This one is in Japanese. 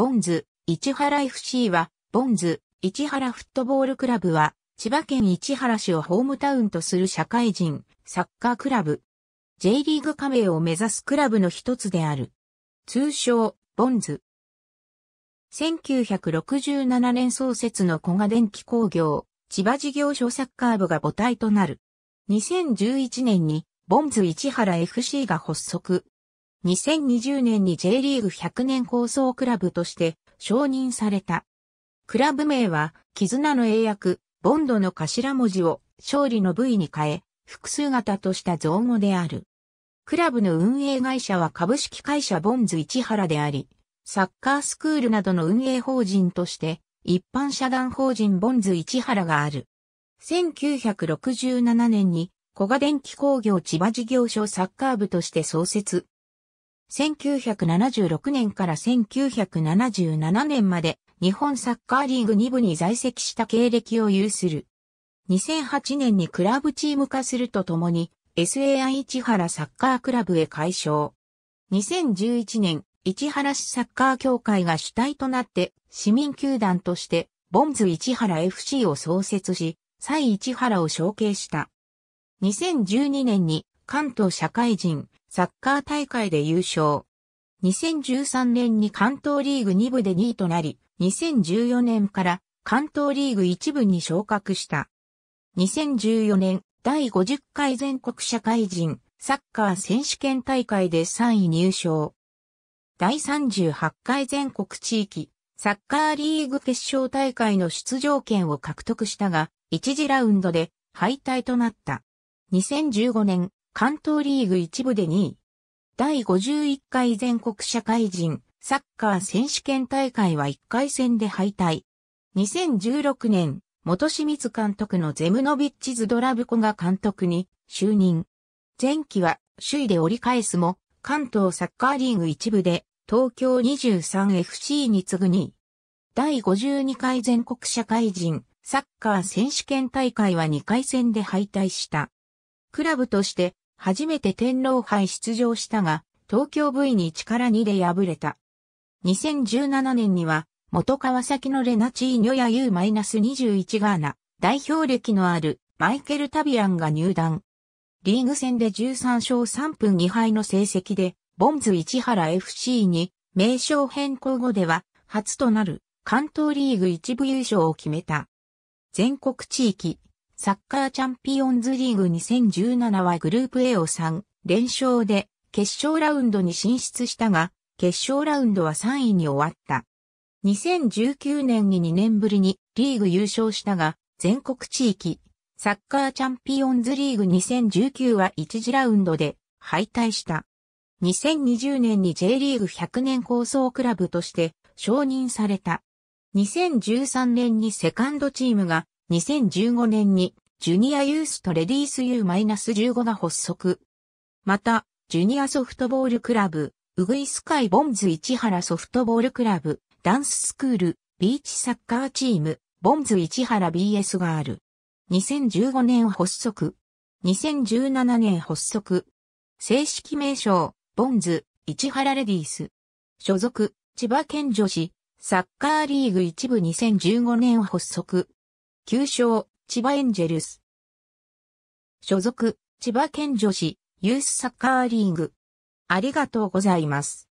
ボンズ、市原 FC は、ボンズ、市原フットボールクラブは、千葉県市原市をホームタウンとする社会人、サッカークラブ。J リーグ加盟を目指すクラブの一つである。通称、ボンズ。1967年創設の小賀電機工業、千葉事業所サッカー部が母体となる。2011年に、ボンズ市原 FC が発足。2020年に J リーグ100年構想クラブとして承認された。クラブ名は、絆の英訳、ボンドの頭文字を勝利の部位に変え、複数型とした造語である。クラブの運営会社は株式会社ボンズ市原であり、サッカースクールなどの運営法人として、一般社団法人ボンズ市原がある。1967年に、小賀電気工業千葉事業所サッカー部として創設。1976年から1977年まで日本サッカーリーグ2部に在籍した経歴を有する。2008年にクラブチーム化するとともに SAI 市原サッカークラブへ改称。2011年、市原市サッカー協会が主体となって市民球団としてボンズ市原 FC を創設し、蔡市原を承継した。2012年に関東社会人サッカー大会で優勝。2013年に関東リーグ2部で2位となり、2014年から関東リーグ1部に昇格した。2014年第50回全国社会人サッカー選手権大会で3位入賞。第38回全国地域サッカーリーグ決勝大会の出場権を獲得したが、1次ラウンドで敗退となった。2015年関東リーグ一部で2位。第51回全国社会人サッカー選手権大会は1回戦で敗退。2016年、元清水監督のゼムノビッチ・ズドラブコが監督に就任。前期は首位で折り返すも、関東サッカーリーグ一部で東京 23FC に次ぐ2位。第52回全国社会人サッカー選手権大会は2回戦で敗退した。クラブとして初めて天皇杯出場したが、東京 V に力2で敗れた。2017年には、元川崎のレナチーニョや U-21 ガーナ、代表歴のあるマイケル・タビアンが入団。リーグ戦で13勝3分2敗の成績で、ボンズ市原 FC に名称変更後では初となる関東リーグ一部優勝を決めた。全国地域、サッカーチャンピオンズリーグ2017はグループ A を3連勝で決勝ラウンドに進出したが、決勝ラウンドは3位に終わった。2019年に2年ぶりにリーグ優勝したが、全国地域、サッカーチャンピオンズリーグ2019は1次ラウンドで敗退した。2020年に J リーグ100年構想クラブとして承認された。2013年にセカンドチームが2015年にジュニアユースとレディース U-15 が発足。また、ジュニアソフトボールクラブ、ウグイスカイボンズ市原ソフトボールクラブ、ダンススクール、ビーチサッカーチーム、ボンズ市原 BS がある。2015年発足。2017年発足。正式名称、ボンズ、市原レディース。所属、千葉県女子、サッカーリーグ一部2015年発足。旧称、千葉エンジェルス。所属、千葉県女子、ユースサッカーリーグ。ありがとうございます。